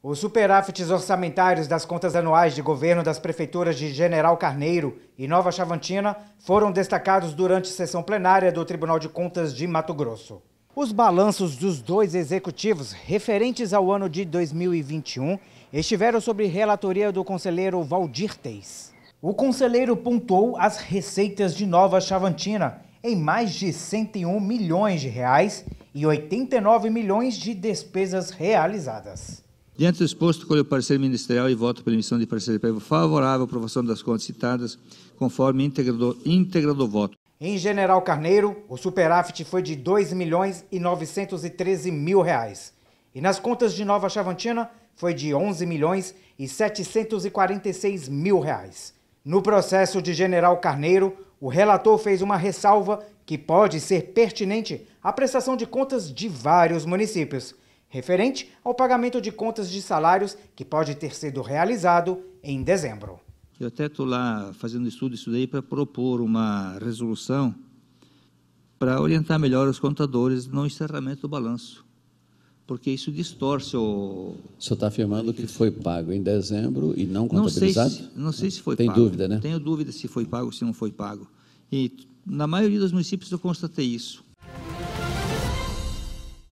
Os superávites orçamentários das contas anuais de governo das prefeituras de General Carneiro e Nova Chavantina foram destacados durante sessão plenária do Tribunal de Contas de Mato Grosso. Os balanços dos dois executivos referentes ao ano de 2021 estiveram sob relatoria do conselheiro Valdir Teis. O conselheiro pontuou as receitas de Nova Chavantina em mais de 101 milhões de reais e 89 milhões de despesas realizadas. Diante do exposto, colho o parecer ministerial e voto pela emissão de parecer favorável à aprovação das contas citadas, conforme íntegra do, íntegra do voto. Em General Carneiro, o superávit foi de R$ milhões e mil reais. E nas contas de Nova Chavantina, foi de R$ milhões e mil reais. No processo de General Carneiro, o relator fez uma ressalva que pode ser pertinente à prestação de contas de vários municípios referente ao pagamento de contas de salários que pode ter sido realizado em dezembro. Eu até estou lá fazendo estudo isso daí para propor uma resolução para orientar melhor os contadores no encerramento do balanço, porque isso distorce o. O senhor está afirmando que foi pago em dezembro e não contabilizado? Não sei se, não sei se foi Tem pago. Tem dúvida, né? Tenho dúvida se foi pago ou se não foi pago. E na maioria dos municípios eu constatei isso.